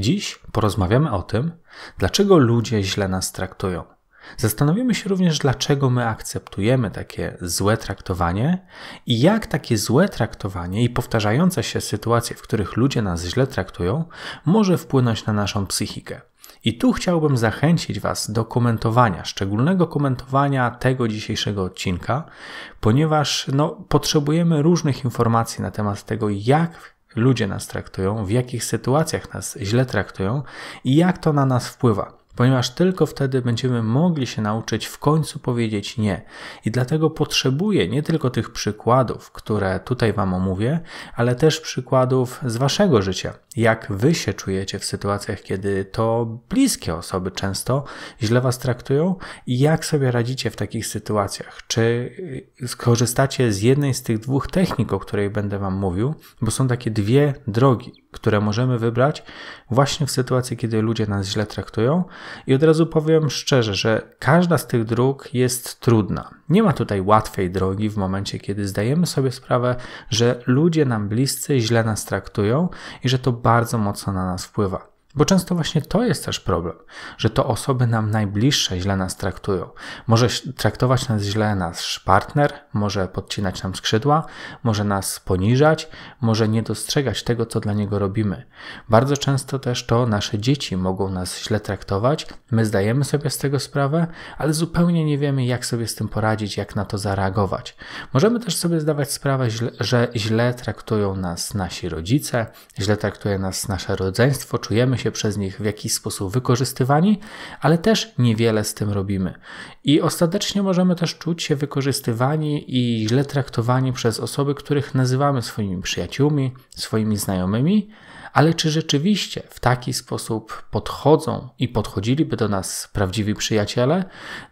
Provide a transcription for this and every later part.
Dziś porozmawiamy o tym, dlaczego ludzie źle nas traktują. Zastanowimy się również, dlaczego my akceptujemy takie złe traktowanie i jak takie złe traktowanie i powtarzające się sytuacje, w których ludzie nas źle traktują, może wpłynąć na naszą psychikę. I tu chciałbym zachęcić Was do komentowania, szczególnego komentowania tego dzisiejszego odcinka, ponieważ no, potrzebujemy różnych informacji na temat tego, jak ludzie nas traktują, w jakich sytuacjach nas źle traktują i jak to na nas wpływa ponieważ tylko wtedy będziemy mogli się nauczyć w końcu powiedzieć nie. I dlatego potrzebuję nie tylko tych przykładów, które tutaj Wam omówię, ale też przykładów z Waszego życia, jak Wy się czujecie w sytuacjach, kiedy to bliskie osoby często źle Was traktują i jak sobie radzicie w takich sytuacjach. Czy y, skorzystacie z jednej z tych dwóch technik, o której będę Wam mówił, bo są takie dwie drogi, które możemy wybrać właśnie w sytuacji, kiedy ludzie nas źle traktują i od razu powiem szczerze, że każda z tych dróg jest trudna. Nie ma tutaj łatwej drogi w momencie, kiedy zdajemy sobie sprawę, że ludzie nam bliscy źle nas traktują i że to bardzo mocno na nas wpływa. Bo często właśnie to jest też problem, że to osoby nam najbliższe źle nas traktują. Może traktować nas źle nasz partner, może podcinać nam skrzydła, może nas poniżać, może nie dostrzegać tego, co dla niego robimy. Bardzo często też to nasze dzieci mogą nas źle traktować, my zdajemy sobie z tego sprawę, ale zupełnie nie wiemy, jak sobie z tym poradzić, jak na to zareagować. Możemy też sobie zdawać sprawę, że źle traktują nas nasi rodzice, źle traktuje nas nasze rodzeństwo, czujemy się się przez nich w jakiś sposób wykorzystywani, ale też niewiele z tym robimy. I ostatecznie możemy też czuć się wykorzystywani i źle traktowani przez osoby, których nazywamy swoimi przyjaciółmi, swoimi znajomymi, ale czy rzeczywiście w taki sposób podchodzą i podchodziliby do nas prawdziwi przyjaciele?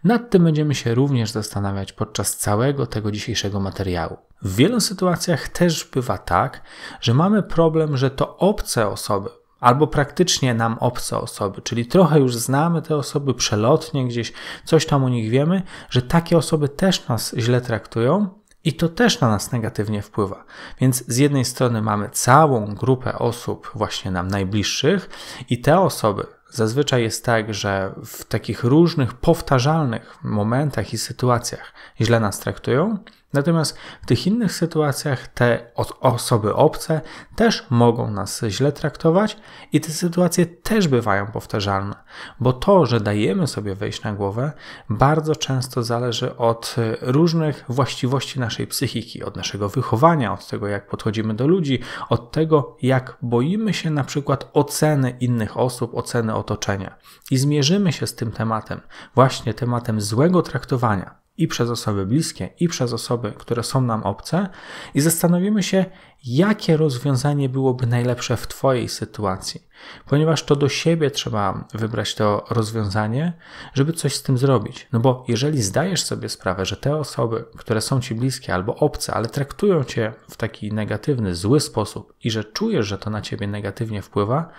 Nad tym będziemy się również zastanawiać podczas całego tego dzisiejszego materiału. W wielu sytuacjach też bywa tak, że mamy problem, że to obce osoby, albo praktycznie nam obce osoby, czyli trochę już znamy te osoby przelotnie, gdzieś coś tam o nich wiemy, że takie osoby też nas źle traktują i to też na nas negatywnie wpływa. Więc z jednej strony mamy całą grupę osób właśnie nam najbliższych i te osoby Zazwyczaj jest tak, że w takich różnych powtarzalnych momentach i sytuacjach źle nas traktują, Natomiast w tych innych sytuacjach te osoby obce też mogą nas źle traktować i te sytuacje też bywają powtarzalne, bo to, że dajemy sobie wejść na głowę, bardzo często zależy od e, różnych właściwości naszej psychiki, od naszego wychowania, od tego, jak podchodzimy do ludzi, od tego, jak boimy się na przykład oceny innych osób, oceny otoczenia. I zmierzymy się z tym tematem, właśnie tematem złego traktowania i przez osoby bliskie, i przez osoby, które są nam obce, i zastanowimy się, jakie rozwiązanie byłoby najlepsze w Twojej sytuacji, ponieważ to do siebie trzeba wybrać to rozwiązanie, żeby coś z tym zrobić. No bo jeżeli zdajesz sobie sprawę, że te osoby, które są Ci bliskie albo obce, ale traktują Cię w taki negatywny, zły sposób i że czujesz, że to na Ciebie negatywnie wpływa,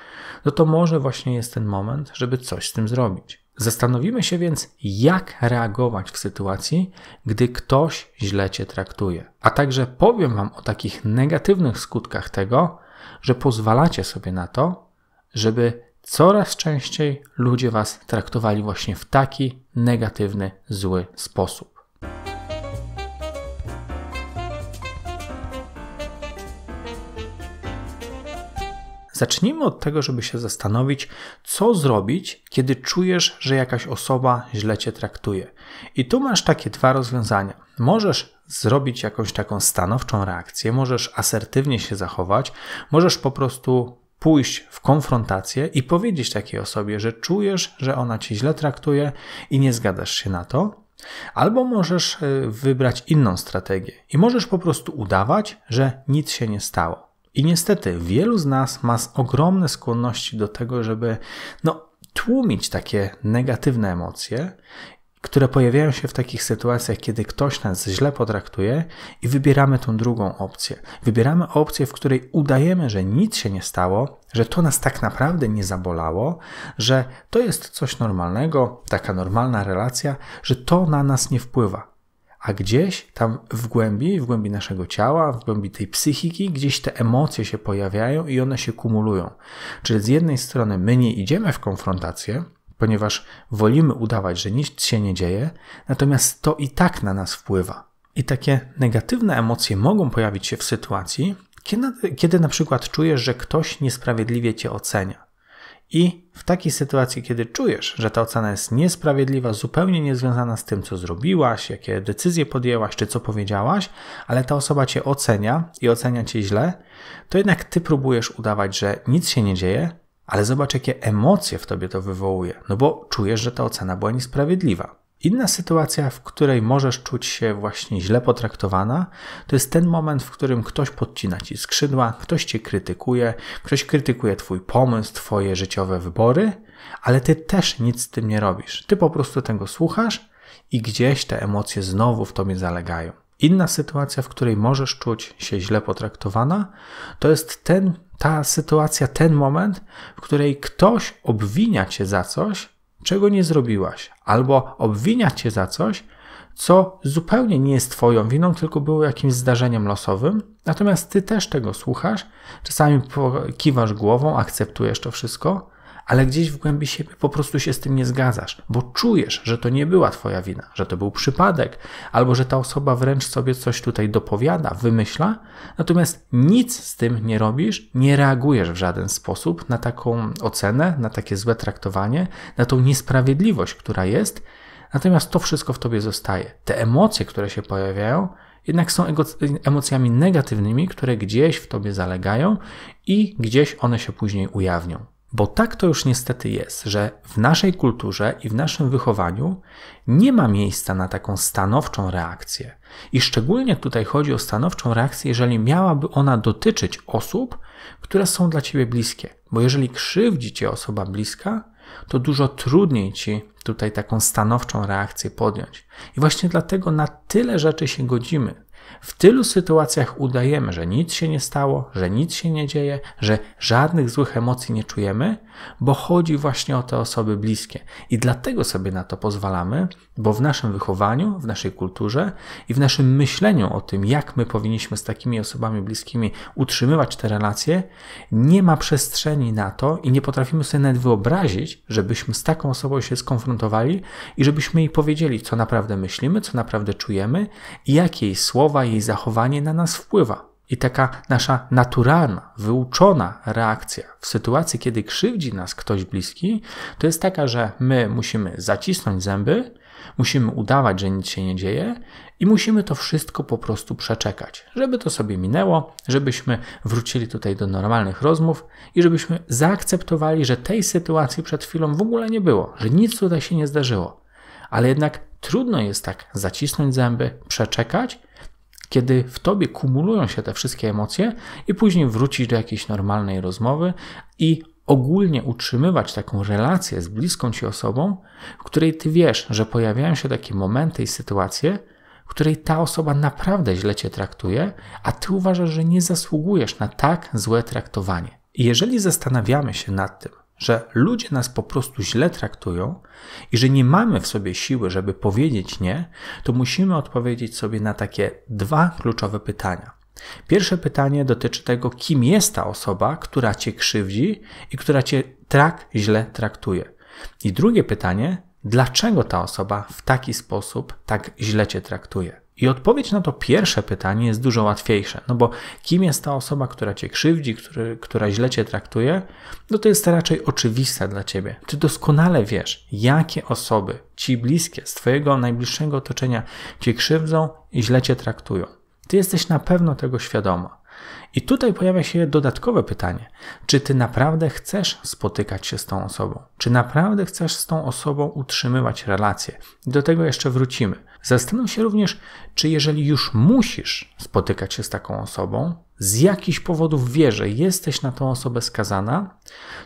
no to może właśnie jest ten moment, żeby coś z tym zrobić. Zastanowimy się więc, jak reagować w sytuacji, gdy ktoś źle cię traktuje. A także powiem Wam o takich negatywnych skutkach tego, że pozwalacie sobie na to, żeby coraz częściej ludzie Was traktowali właśnie w taki negatywny, zły sposób. Zacznijmy od tego, żeby się zastanowić, co zrobić, kiedy czujesz, że jakaś osoba źle cię traktuje. I tu masz takie dwa rozwiązania. Możesz zrobić jakąś taką stanowczą reakcję, możesz asertywnie się zachować, możesz po prostu pójść w konfrontację i powiedzieć takiej osobie, że czujesz, że ona ci źle traktuje i nie zgadzasz się na to. Albo możesz y, wybrać inną strategię i możesz po prostu udawać, że nic się nie stało. I niestety wielu z nas ma ogromne skłonności do tego, żeby no, tłumić takie negatywne emocje, które pojawiają się w takich sytuacjach, kiedy ktoś nas źle potraktuje i wybieramy tą drugą opcję. Wybieramy opcję, w której udajemy, że nic się nie stało, że to nas tak naprawdę nie zabolało, że to jest coś normalnego, taka normalna relacja, że to na nas nie wpływa a gdzieś tam w głębi, w głębi naszego ciała, w głębi tej psychiki, gdzieś te emocje się pojawiają i one się kumulują. Czyli z jednej strony my nie idziemy w konfrontację, ponieważ wolimy udawać, że nic się nie dzieje, natomiast to i tak na nas wpływa. I takie negatywne emocje mogą pojawić się w sytuacji, kiedy, kiedy na przykład czujesz, że ktoś niesprawiedliwie cię ocenia i w takiej sytuacji, kiedy czujesz, że ta ocena jest niesprawiedliwa, zupełnie niezwiązana z tym, co zrobiłaś, jakie decyzje podjęłaś, czy co powiedziałaś, ale ta osoba cię ocenia i ocenia cię źle, to jednak ty próbujesz udawać, że nic się nie dzieje, ale zobacz, jakie emocje w tobie to wywołuje, no bo czujesz, że ta ocena była niesprawiedliwa. Inna sytuacja, w której możesz czuć się właśnie źle potraktowana, to jest ten moment, w którym ktoś podcina ci skrzydła, ktoś cię krytykuje, ktoś krytykuje twój pomysł, twoje życiowe wybory, ale ty też nic z tym nie robisz. Ty po prostu tego słuchasz i gdzieś te emocje znowu w tobie zalegają. Inna sytuacja, w której możesz czuć się źle potraktowana, to jest ten, ta sytuacja, ten moment, w której ktoś obwinia cię za coś, czego nie zrobiłaś, albo obwiniać cię za coś, co zupełnie nie jest Twoją winą, tylko było jakimś zdarzeniem losowym. Natomiast Ty też tego słuchasz, czasami kiwasz głową, akceptujesz to wszystko, ale gdzieś w głębi siebie po prostu się z tym nie zgadzasz, bo czujesz, że to nie była twoja wina, że to był przypadek, albo że ta osoba wręcz sobie coś tutaj dopowiada, wymyśla, natomiast nic z tym nie robisz, nie reagujesz w żaden sposób na taką ocenę, na takie złe traktowanie, na tą niesprawiedliwość, która jest, natomiast to wszystko w tobie zostaje. Te emocje, które się pojawiają, jednak są emocjami negatywnymi, które gdzieś w tobie zalegają i gdzieś one się później ujawnią. Bo tak to już niestety jest, że w naszej kulturze i w naszym wychowaniu nie ma miejsca na taką stanowczą reakcję. I szczególnie tutaj chodzi o stanowczą reakcję, jeżeli miałaby ona dotyczyć osób, które są dla ciebie bliskie. Bo jeżeli krzywdzi cię osoba bliska, to dużo trudniej ci tutaj taką stanowczą reakcję podjąć. I właśnie dlatego na tyle rzeczy się godzimy. W tylu sytuacjach udajemy, że nic się nie stało, że nic się nie dzieje, że żadnych złych emocji nie czujemy, bo chodzi właśnie o te osoby bliskie. I dlatego sobie na to pozwalamy, bo w naszym wychowaniu, w naszej kulturze i w naszym myśleniu o tym, jak my powinniśmy z takimi osobami bliskimi utrzymywać te relacje, nie ma przestrzeni na to i nie potrafimy sobie nawet wyobrazić, żebyśmy z taką osobą się skonfrontowali i żebyśmy jej powiedzieli, co naprawdę myślimy, co naprawdę czujemy i jak jej słowa, jej zachowanie na nas wpływa. I taka nasza naturalna, wyuczona reakcja w sytuacji, kiedy krzywdzi nas ktoś bliski, to jest taka, że my musimy zacisnąć zęby, musimy udawać, że nic się nie dzieje i musimy to wszystko po prostu przeczekać, żeby to sobie minęło, żebyśmy wrócili tutaj do normalnych rozmów i żebyśmy zaakceptowali, że tej sytuacji przed chwilą w ogóle nie było, że nic tutaj się nie zdarzyło. Ale jednak trudno jest tak zacisnąć zęby, przeczekać kiedy w tobie kumulują się te wszystkie emocje i później wrócić do jakiejś normalnej rozmowy i ogólnie utrzymywać taką relację z bliską ci osobą, w której ty wiesz, że pojawiają się takie momenty i sytuacje, w której ta osoba naprawdę źle cię traktuje, a ty uważasz, że nie zasługujesz na tak złe traktowanie. I jeżeli zastanawiamy się nad tym, że ludzie nas po prostu źle traktują i że nie mamy w sobie siły, żeby powiedzieć nie, to musimy odpowiedzieć sobie na takie dwa kluczowe pytania. Pierwsze pytanie dotyczy tego, kim jest ta osoba, która cię krzywdzi i która cię tak źle traktuje. I drugie pytanie, dlaczego ta osoba w taki sposób tak źle cię traktuje. I odpowiedź na to pierwsze pytanie jest dużo łatwiejsza, no bo kim jest ta osoba, która cię krzywdzi, który, która źle cię traktuje? No to jest raczej oczywista dla ciebie. Ty doskonale wiesz, jakie osoby ci bliskie z twojego najbliższego otoczenia cię krzywdzą i źle cię traktują. Ty jesteś na pewno tego świadoma. I tutaj pojawia się dodatkowe pytanie: czy ty naprawdę chcesz spotykać się z tą osobą? Czy naprawdę chcesz z tą osobą utrzymywać relacje? Do tego jeszcze wrócimy. Zastanów się również, czy jeżeli już musisz spotykać się z taką osobą, z jakichś powodów wierzę, jesteś na tą osobę skazana,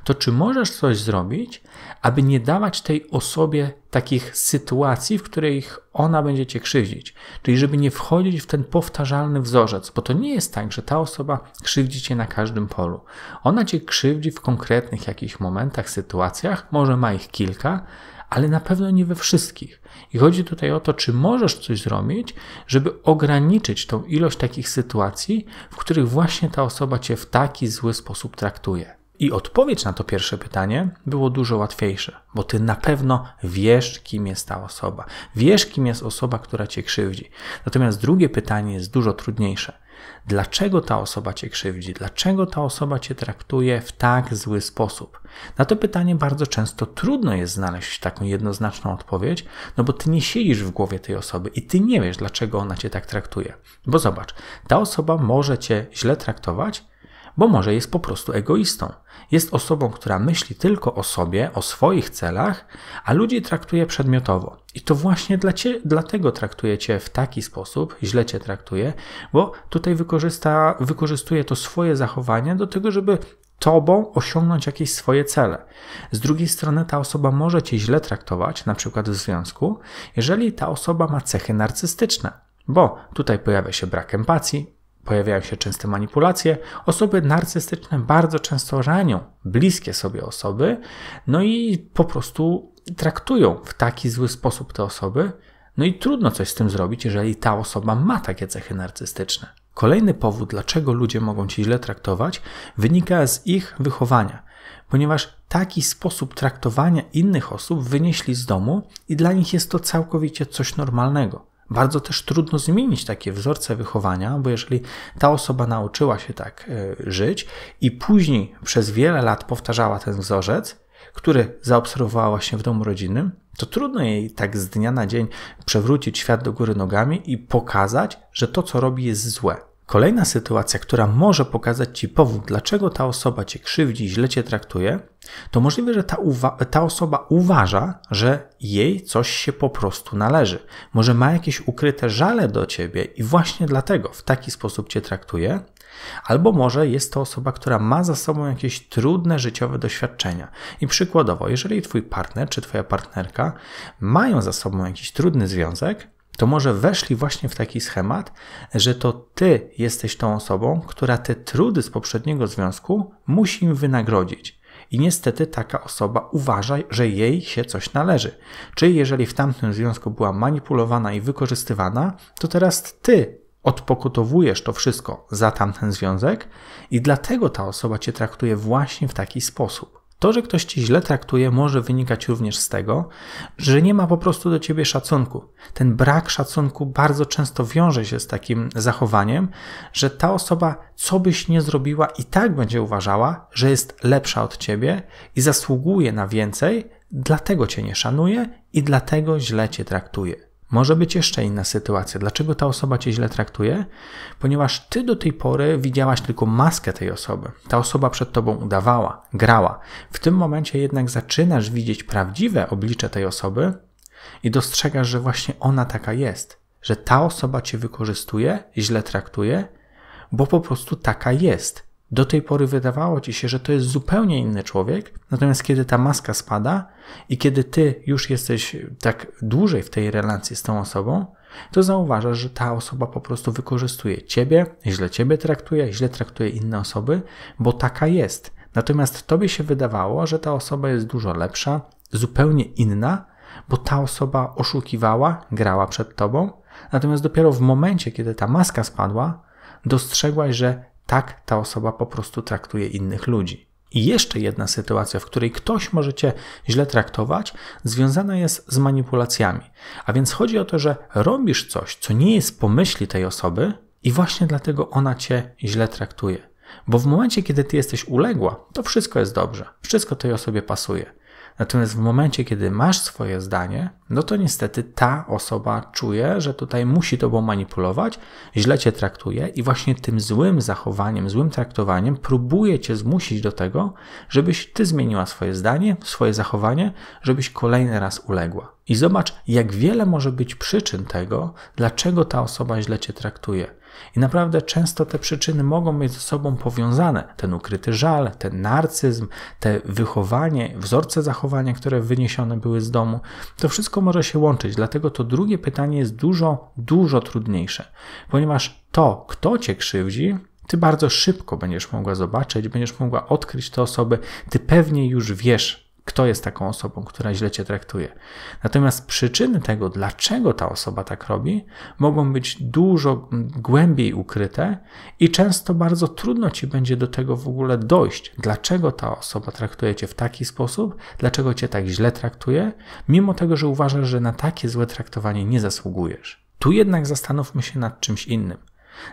to czy możesz coś zrobić, aby nie dawać tej osobie takich sytuacji, w których ona będzie cię krzywdzić. Czyli żeby nie wchodzić w ten powtarzalny wzorzec, bo to nie jest tak, że ta osoba krzywdzi cię na każdym polu. Ona cię krzywdzi w konkretnych jakichś momentach, sytuacjach, może ma ich kilka, ale na pewno nie we wszystkich. I chodzi tutaj o to, czy możesz coś zrobić, żeby ograniczyć tą ilość takich sytuacji, w których właśnie ta osoba cię w taki zły sposób traktuje. I odpowiedź na to pierwsze pytanie było dużo łatwiejsze, bo ty na pewno wiesz, kim jest ta osoba. Wiesz, kim jest osoba, która cię krzywdzi. Natomiast drugie pytanie jest dużo trudniejsze. Dlaczego ta osoba cię krzywdzi? Dlaczego ta osoba cię traktuje w tak zły sposób? Na to pytanie bardzo często trudno jest znaleźć taką jednoznaczną odpowiedź, no bo ty nie siedzisz w głowie tej osoby i ty nie wiesz, dlaczego ona cię tak traktuje. Bo zobacz, ta osoba może cię źle traktować, bo może jest po prostu egoistą. Jest osobą, która myśli tylko o sobie, o swoich celach, a ludzi traktuje przedmiotowo. I to właśnie dla cie, dlatego traktuje cię w taki sposób, źle cię traktuje, bo tutaj wykorzysta, wykorzystuje to swoje zachowanie do tego, żeby tobą osiągnąć jakieś swoje cele. Z drugiej strony ta osoba może cię źle traktować, na przykład w związku, jeżeli ta osoba ma cechy narcystyczne. Bo tutaj pojawia się brak empatii, pojawiają się częste manipulacje. Osoby narcystyczne bardzo często ranią bliskie sobie osoby, no i po prostu traktują w taki zły sposób te osoby. No i trudno coś z tym zrobić, jeżeli ta osoba ma takie cechy narcystyczne. Kolejny powód, dlaczego ludzie mogą cię źle traktować, wynika z ich wychowania, ponieważ taki sposób traktowania innych osób wynieśli z domu i dla nich jest to całkowicie coś normalnego bardzo też trudno zmienić takie wzorce wychowania, bo jeżeli ta osoba nauczyła się tak e, żyć i później przez wiele lat powtarzała ten wzorzec, który zaobserwowała właśnie w domu rodzinnym, to trudno jej tak z dnia na dzień przewrócić świat do góry nogami i pokazać, że to, co robi, jest złe. Kolejna sytuacja, która może pokazać Ci powód, dlaczego ta osoba Cię krzywdzi, źle Cię traktuje, to możliwe, że ta, ta, osoba uważa, że jej coś się po prostu należy. Może ma jakieś ukryte żale do Ciebie i właśnie dlatego w taki sposób Cię traktuje, Albo może jest to osoba, która ma za sobą jakieś trudne życiowe doświadczenia. I przykładowo, jeżeli twój partner czy twoja partnerka mają za sobą jakiś trudny związek, to może weszli właśnie w taki schemat, że to ty jesteś tą osobą, która te trudy z poprzedniego związku musi im wynagrodzić. I niestety taka osoba uważa, że jej się coś należy. Czyli jeżeli w tamtym związku była manipulowana i wykorzystywana, to teraz ty odpokutowujesz to wszystko za tamten związek i dlatego ta osoba cię traktuje właśnie w taki sposób. To, że ktoś ci źle traktuje, może wynikać również z tego, że nie ma po prostu do ciebie szacunku. Ten brak szacunku bardzo często wiąże się z takim zachowaniem, że ta osoba, co byś nie zrobiła, i tak będzie uważała, że jest lepsza od ciebie i zasługuje na więcej, dlatego cię nie szanuje i dlatego źle cię traktuje. Może być jeszcze inna sytuacja. Dlaczego ta osoba cię źle traktuje? Ponieważ ty do tej pory widziałaś tylko maskę tej osoby. Ta osoba przed tobą udawała, grała. W tym momencie jednak zaczynasz widzieć prawdziwe oblicze tej osoby i dostrzegasz, że właśnie ona taka jest. Że ta osoba cię wykorzystuje, źle traktuje, bo po prostu taka jest do tej pory wydawało ci się, że to jest zupełnie inny człowiek, natomiast kiedy ta maska spada i kiedy ty już jesteś tak dłużej w tej relacji z tą osobą, to zauważasz, że ta osoba po prostu wykorzystuje ciebie, źle ciebie traktuje, źle traktuje inne osoby, bo taka jest. Natomiast tobie się wydawało, że ta osoba jest dużo lepsza, zupełnie inna, bo ta osoba oszukiwała, grała przed tobą. Natomiast dopiero w momencie, kiedy ta maska spadła, dostrzegłaś, że tak ta osoba po prostu traktuje innych ludzi. I jeszcze jedna sytuacja, w której ktoś może cię źle traktować, związana jest z manipulacjami. A więc chodzi o to, że robisz coś, co nie jest po myśli tej osoby, i właśnie dlatego ona cię źle traktuje. Bo w momencie, kiedy ty jesteś uległa, to wszystko jest dobrze, wszystko tej osobie pasuje. Natomiast w momencie, kiedy masz swoje zdanie, no to niestety ta osoba czuje, że tutaj musi tobą manipulować, źle cię traktuje i właśnie tym złym zachowaniem, złym traktowaniem próbuje cię zmusić do tego, żebyś ty zmieniła swoje zdanie, swoje zachowanie, żebyś kolejny raz uległa. I zobacz, jak wiele może być przyczyn tego, dlaczego ta osoba źle cię traktuje. I naprawdę często te przyczyny mogą być ze sobą powiązane. Ten ukryty żal, ten narcyzm, te wychowanie, wzorce zachowania, które wyniesione były z domu, to wszystko może się łączyć. Dlatego to drugie pytanie jest dużo, dużo trudniejsze, ponieważ to, kto cię krzywdzi, ty bardzo szybko będziesz mogła zobaczyć, będziesz mogła odkryć te osoby, ty pewnie już wiesz, kto jest taką osobą, która źle cię traktuje. Natomiast przyczyny tego, dlaczego ta osoba tak robi, mogą być dużo mm, głębiej ukryte i często bardzo trudno ci będzie do tego w ogóle dojść. Dlaczego ta osoba traktuje cię w taki sposób, dlaczego cię tak źle traktuje, mimo tego, że uważasz, że na takie złe traktowanie nie zasługujesz. Tu jednak zastanówmy się nad czymś innym.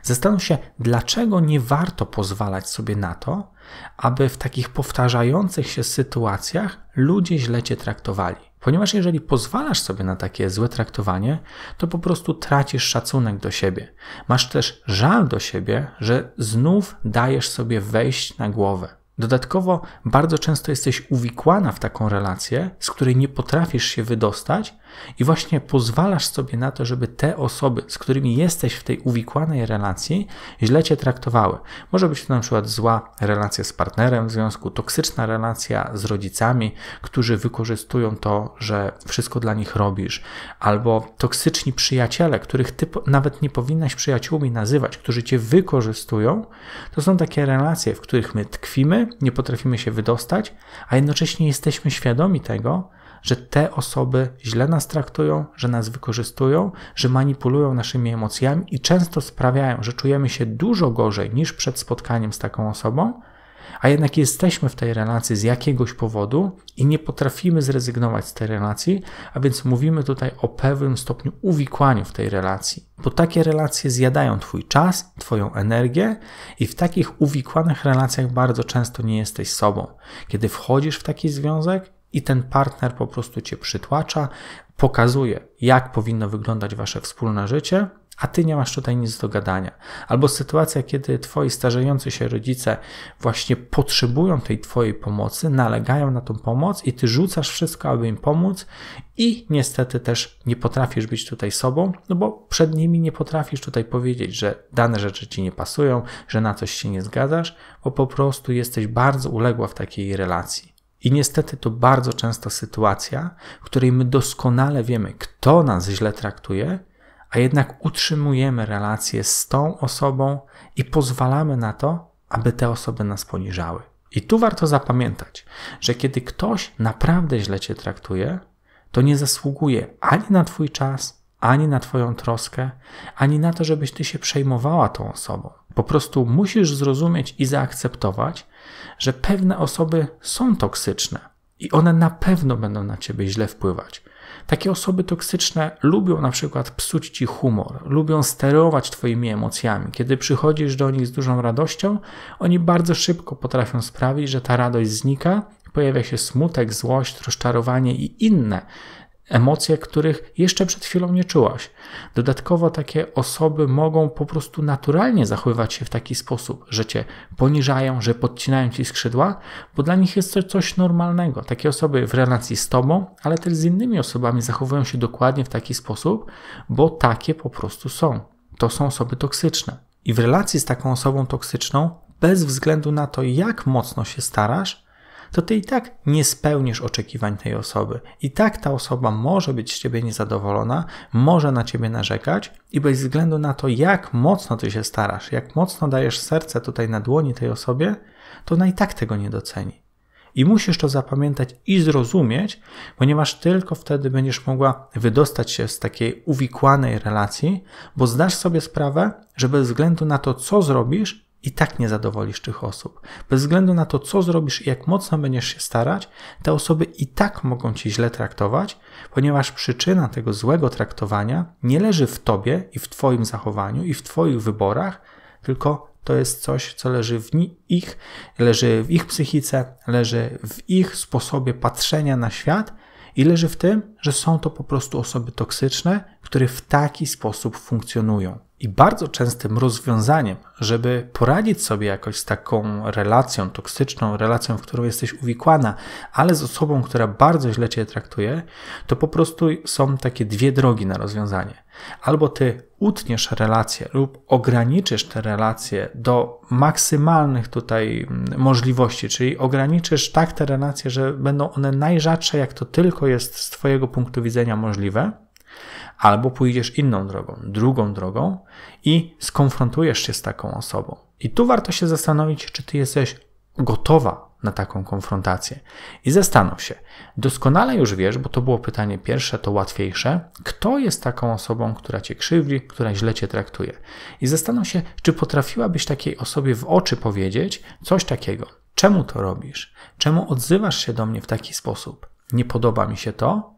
Zastanów się, dlaczego nie warto pozwalać sobie na to, aby w takich powtarzających się sytuacjach ludzie źle cię traktowali. Ponieważ jeżeli pozwalasz sobie na takie złe traktowanie, to po prostu tracisz szacunek do siebie. Masz też żal do siebie, że znów dajesz sobie wejść na głowę. Dodatkowo bardzo często jesteś uwikłana w taką relację, z której nie potrafisz się wydostać, i właśnie pozwalasz sobie na to, żeby te osoby, z którymi jesteś w tej uwikłanej relacji, źle cię traktowały. Może być to na przykład zła relacja z partnerem w związku, toksyczna relacja z rodzicami, którzy wykorzystują to, że wszystko dla nich robisz, albo toksyczni przyjaciele, których ty nawet nie powinnaś przyjaciółmi nazywać, którzy cię wykorzystują. To są takie relacje, w których my tkwimy nie potrafimy się wydostać, a jednocześnie jesteśmy świadomi tego, że te osoby źle nas traktują, że nas wykorzystują, że manipulują naszymi emocjami i często sprawiają, że czujemy się dużo gorzej niż przed spotkaniem z taką osobą, a jednak jesteśmy w tej relacji z jakiegoś powodu i nie potrafimy zrezygnować z tej relacji, a więc mówimy tutaj o pewnym stopniu uwikłaniu w tej relacji. Bo takie relacje zjadają Twój czas, Twoją energię i w takich uwikłanych relacjach bardzo często nie jesteś sobą. Kiedy wchodzisz w taki związek, i ten partner po prostu cię przytłacza, pokazuje, jak powinno wyglądać wasze wspólne życie, a ty nie masz tutaj nic do gadania. Albo sytuacja, kiedy twoi starzejący się rodzice właśnie potrzebują tej twojej pomocy, nalegają na tą pomoc i ty rzucasz wszystko, aby im pomóc i niestety też nie potrafisz być tutaj sobą, no bo przed nimi nie potrafisz tutaj powiedzieć, że dane rzeczy ci nie pasują, że na coś się nie zgadzasz, bo po prostu jesteś bardzo uległa w takiej relacji. I niestety to bardzo często sytuacja, w której my doskonale wiemy, kto nas źle traktuje, a jednak utrzymujemy relacje z tą osobą i pozwalamy na to, aby te osoby nas poniżały. I tu warto zapamiętać, że kiedy ktoś naprawdę źle cię traktuje, to nie zasługuje ani na Twój czas, ani na Twoją troskę, ani na to, żebyś Ty się przejmowała tą osobą. Po prostu musisz zrozumieć i zaakceptować, że pewne osoby są toksyczne i one na pewno będą na Ciebie źle wpływać. Takie osoby toksyczne lubią na przykład psuć ci humor, lubią sterować twoimi emocjami. Kiedy przychodzisz do nich z dużą radością, oni bardzo szybko potrafią sprawić, że ta radość znika, pojawia się smutek, złość, rozczarowanie i inne emocje, których jeszcze przed chwilą nie czułaś. Dodatkowo takie osoby mogą po prostu naturalnie zachowywać się w taki sposób, że cię poniżają, że podcinają ci skrzydła, bo dla nich jest to coś normalnego. Takie osoby w relacji z tobą, ale też z innymi osobami zachowują się dokładnie w taki sposób, bo takie po prostu są. To są osoby toksyczne. I w relacji z taką osobą toksyczną, bez względu na to, jak mocno się starasz, to ty i tak nie spełnisz oczekiwań tej osoby. I tak ta osoba może być z ciebie niezadowolona, może na ciebie narzekać i bez względu na to, jak mocno ty się starasz, jak mocno dajesz serce tutaj na dłoni tej osobie, to ona i tak tego nie doceni. I musisz to zapamiętać i zrozumieć, ponieważ tylko wtedy będziesz mogła wydostać się z takiej uwikłanej relacji, bo zdasz sobie sprawę, że bez względu na to, co zrobisz, i tak nie zadowolisz tych osób. Bez względu na to, co zrobisz i jak mocno będziesz się starać, te osoby i tak mogą cię źle traktować, ponieważ przyczyna tego złego traktowania nie leży w tobie i w twoim zachowaniu i w twoich wyborach, tylko to jest coś, co leży w ich, leży w ich psychice, leży w ich sposobie patrzenia na świat i leży w tym, że są to po prostu osoby toksyczne, które w taki sposób funkcjonują. I bardzo częstym rozwiązaniem, żeby poradzić sobie jakoś z taką relacją toksyczną, relacją, w którą jesteś uwikłana, ale z osobą, która bardzo źle cię traktuje, to po prostu są takie dwie drogi na rozwiązanie. Albo ty utniesz relację lub ograniczysz te relacje do maksymalnych tutaj mm, możliwości, czyli ograniczysz tak te relacje, że będą one najrzadsze, jak to tylko jest z Twojego punktu widzenia możliwe albo pójdziesz inną drogą, drugą drogą i skonfrontujesz się z taką osobą. I tu warto się zastanowić, czy ty jesteś gotowa na taką konfrontację. I zastanów się, doskonale już wiesz, bo to było pytanie pierwsze, to łatwiejsze, kto jest taką osobą, która cię krzywdzi, która źle cię traktuje. I zastanów się, czy potrafiłabyś takiej osobie w oczy powiedzieć coś takiego. Czemu to robisz? Czemu odzywasz się do mnie w taki sposób? Nie podoba mi się to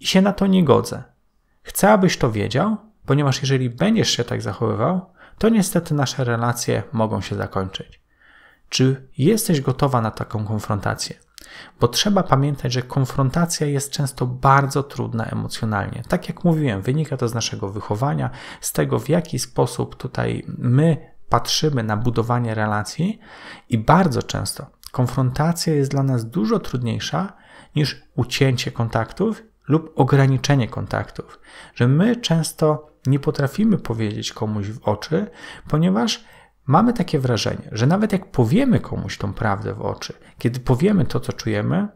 i się na to nie godzę. Chcę, abyś to wiedział, ponieważ jeżeli będziesz się tak zachowywał, to niestety nasze relacje mogą się zakończyć. Czy jesteś gotowa na taką konfrontację? Bo trzeba pamiętać, że konfrontacja jest często bardzo trudna emocjonalnie. Tak jak mówiłem, wynika to z naszego wychowania, z tego w jaki sposób tutaj my patrzymy na budowanie relacji i bardzo często konfrontacja jest dla nas dużo trudniejsza niż ucięcie kontaktów lub ograniczenie kontaktów, że my często nie potrafimy powiedzieć komuś w oczy, ponieważ mamy takie wrażenie, że nawet jak powiemy komuś tą prawdę w oczy, kiedy powiemy to, co czujemy,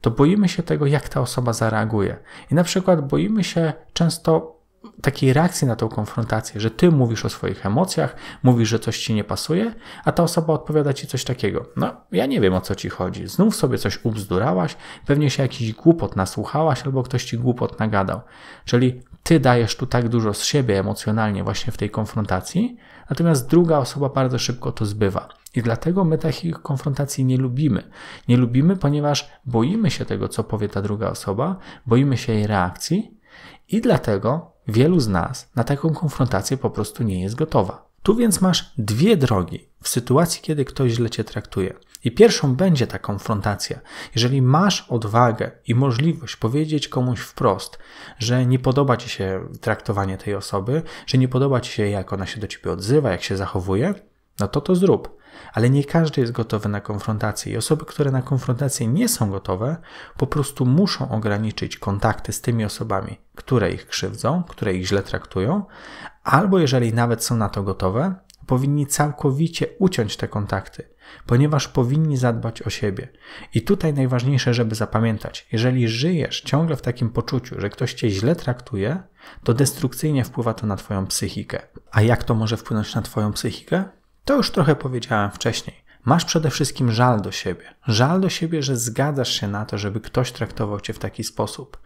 to boimy się tego, jak ta osoba zareaguje. I na przykład boimy się często takiej reakcji na tą konfrontację, że ty mówisz o swoich emocjach, mówisz, że coś ci nie pasuje, a ta osoba odpowiada ci coś takiego. No, ja nie wiem o co ci chodzi. Znów sobie coś ubzdurałaś, pewnie się jakiś głupot nasłuchałaś albo ktoś ci głupot nagadał. Czyli ty dajesz tu tak dużo z siebie emocjonalnie właśnie w tej konfrontacji, natomiast druga osoba bardzo szybko to zbywa. I dlatego my takich konfrontacji nie lubimy. Nie lubimy, ponieważ boimy się tego, co powie ta druga osoba, boimy się jej reakcji i dlatego Wielu z nas na taką konfrontację po prostu nie jest gotowa. Tu więc masz dwie drogi w sytuacji, kiedy ktoś źle cię traktuje. I pierwszą będzie ta konfrontacja. Jeżeli masz odwagę i możliwość powiedzieć komuś wprost, że nie podoba ci się traktowanie tej osoby, że nie podoba ci się, jak ona się do ciebie odzywa, jak się zachowuje, no to to zrób. Ale nie każdy jest gotowy na konfrontację i osoby, które na konfrontację nie są gotowe, po prostu muszą ograniczyć kontakty z tymi osobami, które ich krzywdzą, które ich źle traktują, albo jeżeli nawet są na to gotowe, powinni całkowicie uciąć te kontakty, ponieważ powinni zadbać o siebie. I tutaj najważniejsze, żeby zapamiętać, jeżeli żyjesz ciągle w takim poczuciu, że ktoś cię źle traktuje, to destrukcyjnie wpływa to na twoją psychikę. A jak to może wpłynąć na twoją psychikę? To już trochę powiedziałem wcześniej. Masz przede wszystkim żal do siebie. Żal do siebie, że zgadzasz się na to, żeby ktoś traktował cię w taki sposób.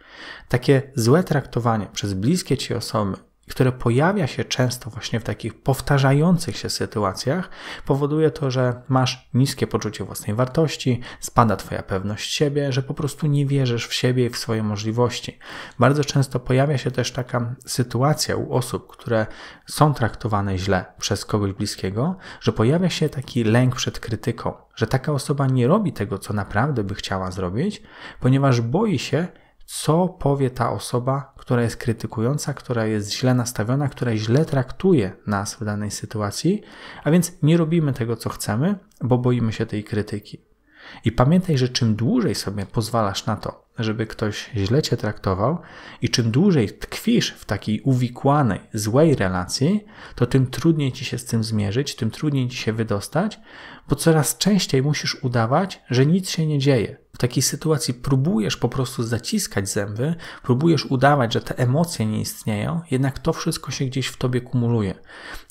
Takie złe traktowanie przez bliskie ci osoby które pojawia się często właśnie w takich powtarzających się sytuacjach, powoduje to, że masz niskie poczucie własnej wartości, spada Twoja pewność siebie, że po prostu nie wierzysz w siebie i w swoje możliwości. Bardzo często pojawia się też taka sytuacja u osób, które są traktowane źle przez kogoś bliskiego, że pojawia się taki lęk przed krytyką, że taka osoba nie robi tego, co naprawdę by chciała zrobić, ponieważ boi się, co powie ta osoba, która jest krytykująca, która jest źle nastawiona, która źle traktuje nas w danej sytuacji, a więc nie robimy tego, co chcemy, bo boimy się tej krytyki. I pamiętaj, że czym dłużej sobie pozwalasz na to, żeby ktoś źle cię traktował, i czym dłużej tkwisz w takiej uwikłanej, złej relacji, to tym trudniej ci się z tym zmierzyć, tym trudniej ci się wydostać, bo coraz częściej musisz udawać, że nic się nie dzieje. W takiej sytuacji próbujesz po prostu zaciskać zęby, próbujesz udawać, że te emocje nie istnieją, jednak to wszystko się gdzieś w tobie kumuluje.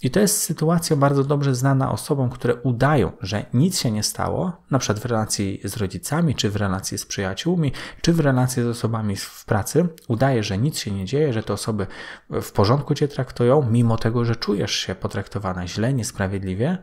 I to jest sytuacja bardzo dobrze znana osobom, które udają, że nic się nie stało, na przykład w relacji z rodzicami, czy w relacji z przyjaciółmi, czy w relacji z osobami w pracy udaje, że nic się nie dzieje, że te osoby w porządku cię traktują, mimo tego, że czujesz się potraktowana źle, niesprawiedliwie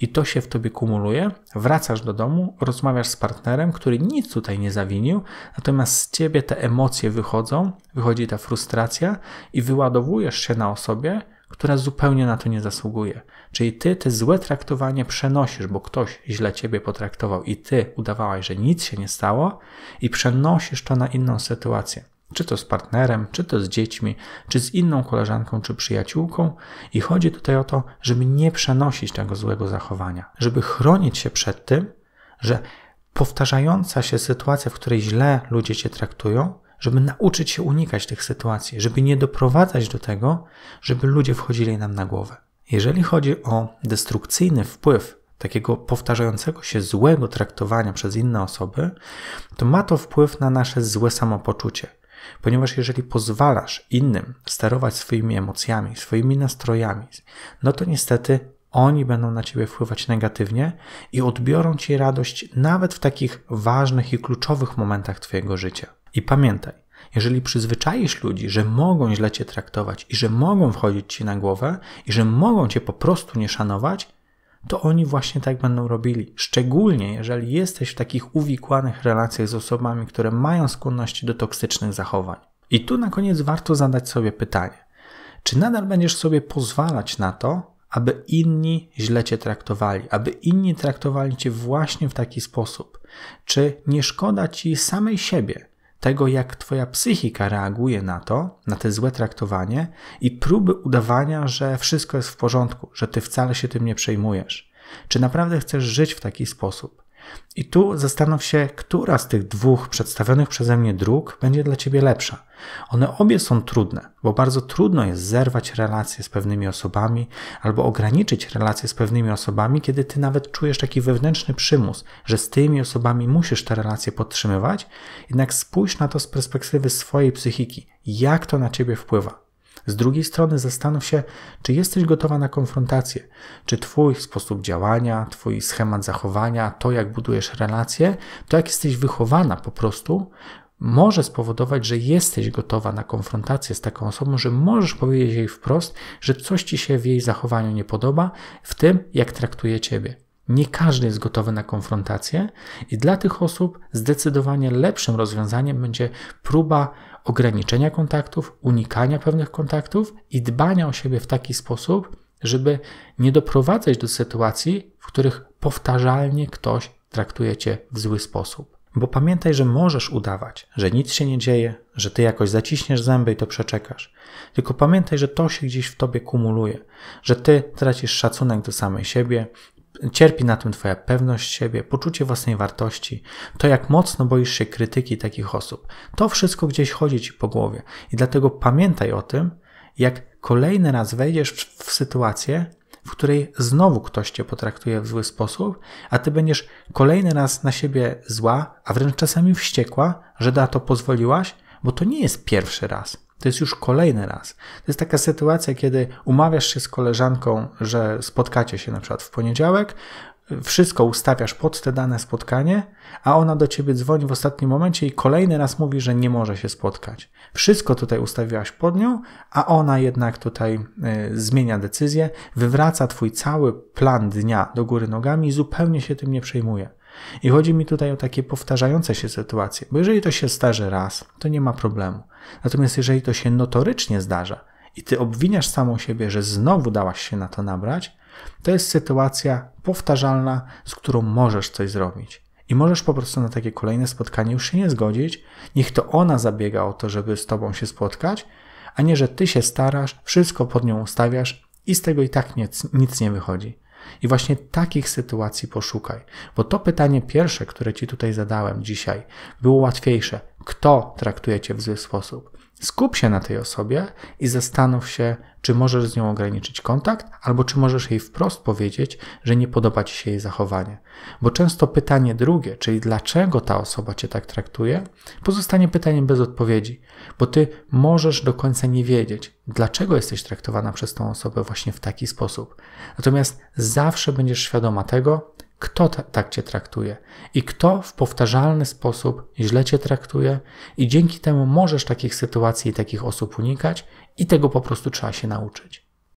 i to się w tobie kumuluje, wracasz do domu, rozmawiasz z partnerem, który nic tutaj nie zawinił, natomiast z ciebie te emocje wychodzą, wychodzi ta frustracja i wyładowujesz się na osobie, która zupełnie na to nie zasługuje. Czyli ty te złe traktowanie przenosisz, bo ktoś źle ciebie potraktował i ty udawałaś, że nic się nie stało i przenosisz to na inną sytuację. Czy to z partnerem, czy to z dziećmi, czy z inną koleżanką, czy przyjaciółką. I chodzi tutaj o to, żeby nie przenosić tego złego zachowania, żeby chronić się przed tym, że powtarzająca się sytuacja, w której źle ludzie cię traktują, żeby nauczyć się unikać tych sytuacji, żeby nie doprowadzać do tego, żeby ludzie wchodzili nam na głowę. Jeżeli chodzi o destrukcyjny wpływ takiego powtarzającego się złego traktowania przez inne osoby, to ma to wpływ na nasze złe samopoczucie. Ponieważ jeżeli pozwalasz innym sterować swoimi emocjami, swoimi nastrojami, no to niestety oni będą na ciebie wpływać negatywnie i odbiorą ci radość nawet w takich ważnych i kluczowych momentach twojego życia. I pamiętaj, jeżeli przyzwyczaisz ludzi, że mogą źle cię traktować i że mogą wchodzić ci na głowę i że mogą cię po prostu nie szanować, to oni właśnie tak będą robili. Szczególnie jeżeli jesteś w takich uwikłanych relacjach z osobami, które mają skłonności do toksycznych zachowań. I tu na koniec warto zadać sobie pytanie: czy nadal będziesz sobie pozwalać na to, aby inni źle cię traktowali, aby inni traktowali cię właśnie w taki sposób? Czy nie szkoda ci samej siebie, tego, jak Twoja psychika reaguje na to, na te złe traktowanie i próby udawania, że wszystko jest w porządku, że Ty wcale się tym nie przejmujesz. Czy naprawdę chcesz żyć w taki sposób? I tu zastanów się, która z tych dwóch przedstawionych przeze mnie dróg będzie dla ciebie lepsza. One obie są trudne, bo bardzo trudno jest zerwać relacje z pewnymi osobami albo ograniczyć relacje z pewnymi osobami, kiedy ty nawet czujesz taki wewnętrzny przymus, że z tymi osobami musisz te relacje podtrzymywać. Jednak spójrz na to z perspektywy swojej psychiki, jak to na ciebie wpływa. Z drugiej strony zastanów się, czy jesteś gotowa na konfrontację, czy Twój sposób działania, Twój schemat zachowania, to jak budujesz relacje, to jak jesteś wychowana po prostu, może spowodować, że jesteś gotowa na konfrontację z taką osobą, że możesz powiedzieć jej wprost, że coś ci się w jej zachowaniu nie podoba, w tym jak traktuje ciebie. Nie każdy jest gotowy na konfrontację, i dla tych osób zdecydowanie lepszym rozwiązaniem będzie próba ograniczenia kontaktów, unikania pewnych kontaktów i dbania o siebie w taki sposób, żeby nie doprowadzać do sytuacji, w których powtarzalnie ktoś traktuje cię w zły sposób. Bo pamiętaj, że możesz udawać, że nic się nie dzieje, że ty jakoś zaciśniesz zęby i to przeczekasz. Tylko pamiętaj, że to się gdzieś w tobie kumuluje, że ty tracisz szacunek do samej siebie, Cierpi na tym Twoja pewność siebie, poczucie własnej wartości, to jak mocno boisz się krytyki takich osób. To wszystko gdzieś chodzi Ci po głowie. I dlatego pamiętaj o tym, jak kolejny raz wejdziesz w, sytuację, w której znowu ktoś Cię potraktuje w zły sposób, a Ty będziesz kolejny raz na siebie zła, a wręcz czasami wściekła, że na to pozwoliłaś, bo to nie jest pierwszy raz. To jest już kolejny raz. To jest taka sytuacja, kiedy umawiasz się z koleżanką, że spotkacie się na przykład w poniedziałek, wszystko ustawiasz pod te dane spotkanie, a ona do ciebie dzwoni w ostatnim momencie i kolejny raz mówi, że nie może się spotkać. Wszystko tutaj ustawiłaś pod nią, a ona jednak tutaj y, zmienia decyzję, wywraca twój cały plan dnia do góry nogami i zupełnie się tym nie przejmuje. I chodzi mi tutaj o takie powtarzające się sytuacje, bo jeżeli to się zdarzy raz, to nie ma problemu. Natomiast jeżeli to się notorycznie zdarza i ty obwiniasz samą siebie, że znowu dałaś się na to nabrać, to jest sytuacja powtarzalna, z którą możesz coś zrobić. I możesz po prostu na takie kolejne spotkanie już się nie zgodzić. Niech to ona zabiega o to, żeby z tobą się spotkać, a nie, że ty się starasz, wszystko pod nią ustawiasz i z tego i tak nic, nic nie wychodzi. I właśnie takich sytuacji poszukaj, bo to pytanie pierwsze, które Ci tutaj zadałem dzisiaj, było łatwiejsze. Kto traktuje Cię w zły sposób? Skup się na tej osobie i zastanów się, czy możesz z nią ograniczyć kontakt, albo czy możesz jej wprost powiedzieć, że nie podoba ci się jej zachowanie. Bo często pytanie drugie, czyli dlaczego ta osoba cię tak traktuje, pozostanie pytaniem bez odpowiedzi, bo ty możesz do końca nie wiedzieć, dlaczego jesteś traktowana przez tą osobę właśnie w taki sposób. Natomiast zawsze będziesz świadoma tego, kto ta, tak cię traktuje i kto w powtarzalny sposób źle cię traktuje, i dzięki temu możesz takich sytuacji i takich osób unikać, i tego po prostu trzeba się nauczyć.